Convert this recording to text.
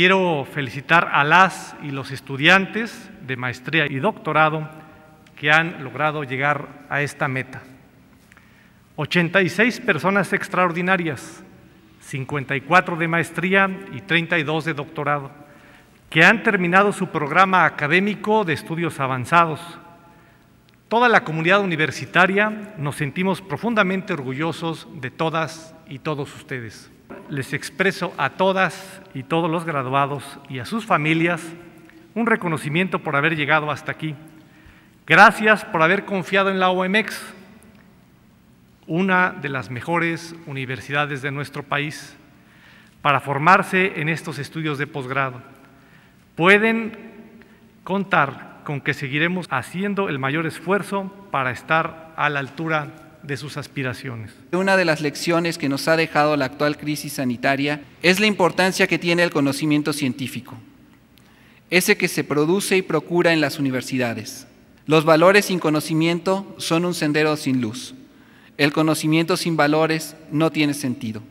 Quiero felicitar a las y los estudiantes de maestría y doctorado que han logrado llegar a esta meta. 86 personas extraordinarias, 54 de maestría y 32 de doctorado, que han terminado su programa académico de estudios avanzados. Toda la comunidad universitaria nos sentimos profundamente orgullosos de todas y todos ustedes les expreso a todas y todos los graduados y a sus familias un reconocimiento por haber llegado hasta aquí. Gracias por haber confiado en la OMX, una de las mejores universidades de nuestro país, para formarse en estos estudios de posgrado. Pueden contar con que seguiremos haciendo el mayor esfuerzo para estar a la altura de sus aspiraciones. Una de las lecciones que nos ha dejado la actual crisis sanitaria es la importancia que tiene el conocimiento científico, ese que se produce y procura en las universidades. Los valores sin conocimiento son un sendero sin luz. El conocimiento sin valores no tiene sentido.